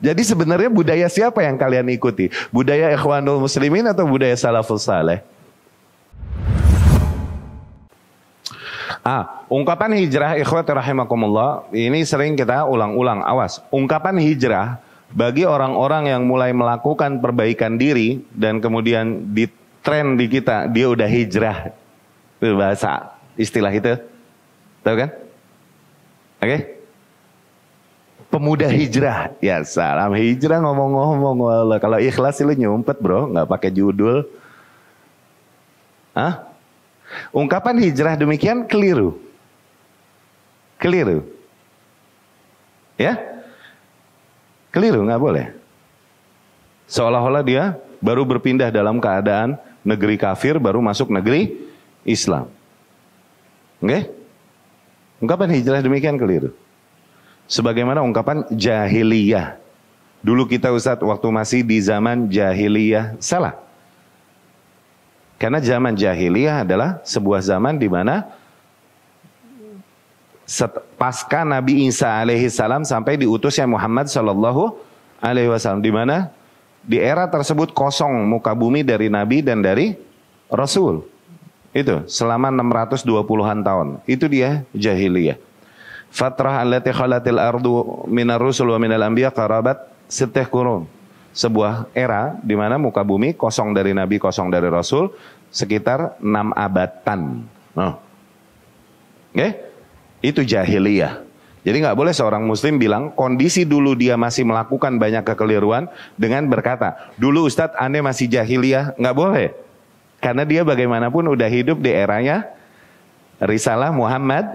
Jadi sebenarnya budaya siapa yang kalian ikuti? Budaya Ikhwanul Muslimin atau budaya Salafus Saleh? Ah, ungkapan hijrah ikhwat rahimakumullah ini sering kita ulang-ulang. Awas, ungkapan hijrah bagi orang-orang yang mulai melakukan perbaikan diri dan kemudian di tren di kita dia udah hijrah. bahasa istilah itu. Tahu kan? Oke? Okay? pemuda hijrah. Ya salam hijrah ngomong-ngomong. kalau ikhlas sih lu nyumpet bro, nggak pakai judul. Hah? Ungkapan hijrah demikian keliru. Keliru. Ya? Keliru nggak boleh. Seolah-olah dia baru berpindah dalam keadaan negeri kafir baru masuk negeri Islam. Oke? Okay? Ungkapan hijrah demikian keliru. Sebagaimana ungkapan jahiliyah. Dulu kita Ustadz waktu masih di zaman jahiliyah. Salah. Karena zaman jahiliyah adalah sebuah zaman di mana pasca Nabi Isa alaihi salam sampai diutusnya Muhammad sallallahu alaihi wasallam di mana di era tersebut kosong muka bumi dari nabi dan dari rasul. Itu selama 620-an tahun. Itu dia jahiliyah. Fatrah allati khalatil ardu minar rusul wa minal anbiya qarabat sittih kurun. Sebuah era di mana muka bumi kosong dari nabi, kosong dari rasul sekitar enam abatan. Nah. Oke? Okay? Itu jahiliyah. Jadi nggak boleh seorang muslim bilang kondisi dulu dia masih melakukan banyak kekeliruan dengan berkata, dulu Ustadz Anda masih jahiliyah, nggak boleh. Karena dia bagaimanapun udah hidup di eranya Risalah Muhammad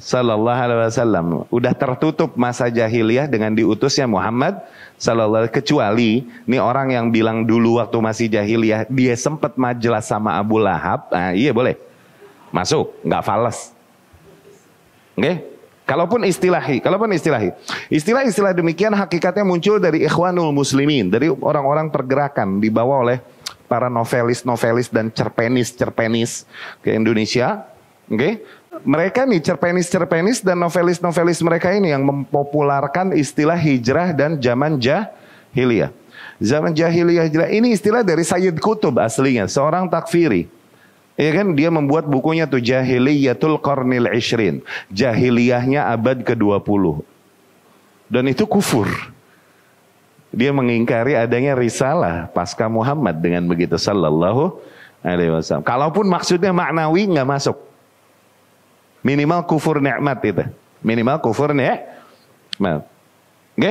Sallallahu alaihi wasallam. Udah tertutup masa jahiliyah dengan diutusnya Muhammad sallallahu alaihi kecuali ini orang yang bilang dulu waktu masih jahiliyah dia sempat majelas sama Abu Lahab. Nah, iya boleh. Masuk, nggak fales. Oke? Okay? Kalaupun istilahi, kalaupun istilahi. Istilah-istilah demikian hakikatnya muncul dari ikhwanul muslimin, dari orang-orang pergerakan dibawa oleh para novelis-novelis dan cerpenis-cerpenis ke Indonesia, oke? Okay? mereka nih cerpenis-cerpenis dan novelis-novelis mereka ini yang mempopularkan istilah hijrah dan zaman jahiliyah. Zaman jahiliyah hijrah ini istilah dari Sayyid Kutub aslinya, seorang takfiri. Ya kan dia membuat bukunya tuh Jahiliyatul Qarnil Ishrin. Jahiliyahnya abad ke-20. Dan itu kufur. Dia mengingkari adanya risalah pasca Muhammad dengan begitu sallallahu alaihi wasallam. Kalaupun maksudnya maknawi nggak masuk. Minimal kufur nikmat itu. Minimal kufur nikmat. Oke?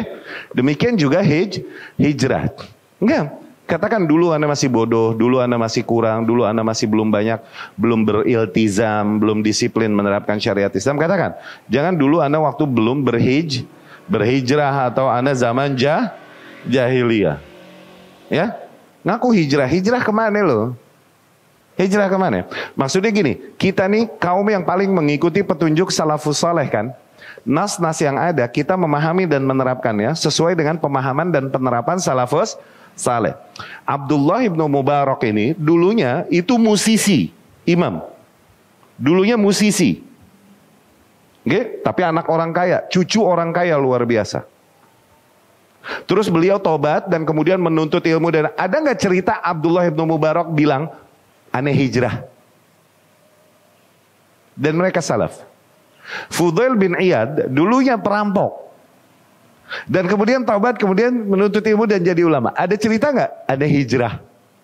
Demikian juga hij, hijrah. Enggak. Katakan dulu Anda masih bodoh, dulu Anda masih kurang, dulu Anda masih belum banyak, belum beriltizam, belum disiplin menerapkan syariat Islam. Katakan, jangan dulu Anda waktu belum berhij, berhijrah atau Anda zaman jah, jahiliyah. Ya? Ngaku hijrah, hijrah kemana lo? Hijrah kemana? Maksudnya gini, kita nih kaum yang paling mengikuti petunjuk salafus soleh kan? Nas-nas yang ada kita memahami dan menerapkannya sesuai dengan pemahaman dan penerapan salafus saleh. Abdullah ibnu Mubarak ini dulunya itu musisi, imam. Dulunya musisi. Okay? Tapi anak orang kaya, cucu orang kaya luar biasa. Terus beliau tobat dan kemudian menuntut ilmu dan ada nggak cerita Abdullah ibnu Mubarak bilang, Aneh hijrah. Dan mereka salaf. Fudail bin Iyad dulunya perampok. Dan kemudian taubat, kemudian menuntut ilmu dan jadi ulama. Ada cerita nggak? Ada hijrah.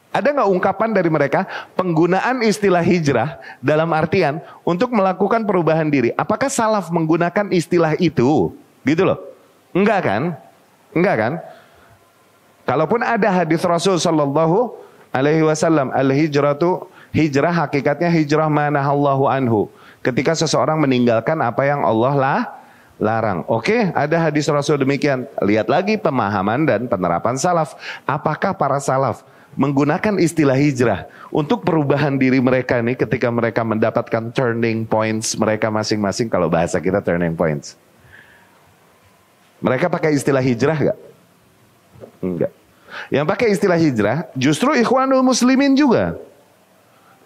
Ada nggak ungkapan dari mereka penggunaan istilah hijrah dalam artian untuk melakukan perubahan diri? Apakah salaf menggunakan istilah itu? Gitu loh. Enggak kan? Enggak kan? Kalaupun ada hadis Rasul Shallallahu alaihi wasallam. Al-hijratu hijrah hakikatnya hijrah mana Allahu anhu. Ketika seseorang meninggalkan apa yang Allah lah larang. Oke, ada hadis Rasul demikian. Lihat lagi pemahaman dan penerapan salaf. Apakah para salaf menggunakan istilah hijrah untuk perubahan diri mereka nih ketika mereka mendapatkan turning points mereka masing-masing kalau bahasa kita turning points. Mereka pakai istilah hijrah gak? Enggak. Yang pakai istilah hijrah justru ikhwanul muslimin juga.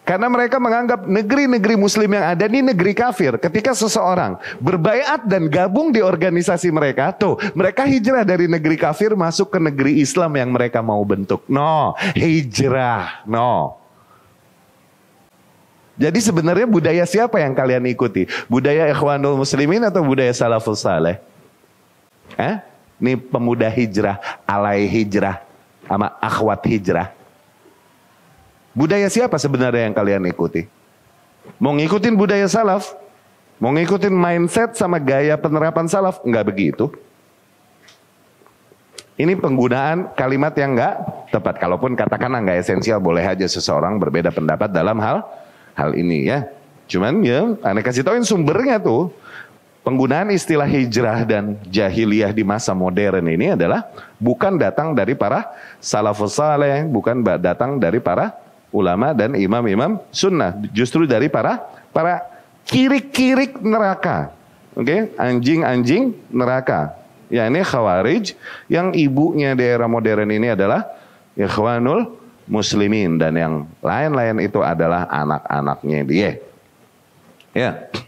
Karena mereka menganggap negeri-negeri muslim yang ada ini negeri kafir. Ketika seseorang berbayat dan gabung di organisasi mereka, tuh mereka hijrah dari negeri kafir masuk ke negeri Islam yang mereka mau bentuk. No, hijrah, no. Jadi sebenarnya budaya siapa yang kalian ikuti? Budaya Ikhwanul Muslimin atau budaya Salafus Saleh? Eh? Ini pemuda hijrah, alai hijrah, sama akhwat hijrah. Budaya siapa sebenarnya yang kalian ikuti? Mau ngikutin budaya salaf? Mau ngikutin mindset sama gaya penerapan salaf? Enggak begitu. Ini penggunaan kalimat yang enggak tepat. Kalaupun katakanlah enggak esensial, boleh aja seseorang berbeda pendapat dalam hal hal ini ya. Cuman ya, aneh kasih tauin sumbernya tuh. Penggunaan istilah hijrah dan jahiliyah di masa modern ini adalah bukan datang dari para salafus saleh, bukan datang dari para ulama dan imam-imam sunnah, justru dari para para kiri-kiri neraka. Oke, okay? anjing-anjing neraka. Ya ini khawarij yang ibunya di era modern ini adalah ikhwanul muslimin dan yang lain-lain itu adalah anak-anaknya dia. Ya. Yeah.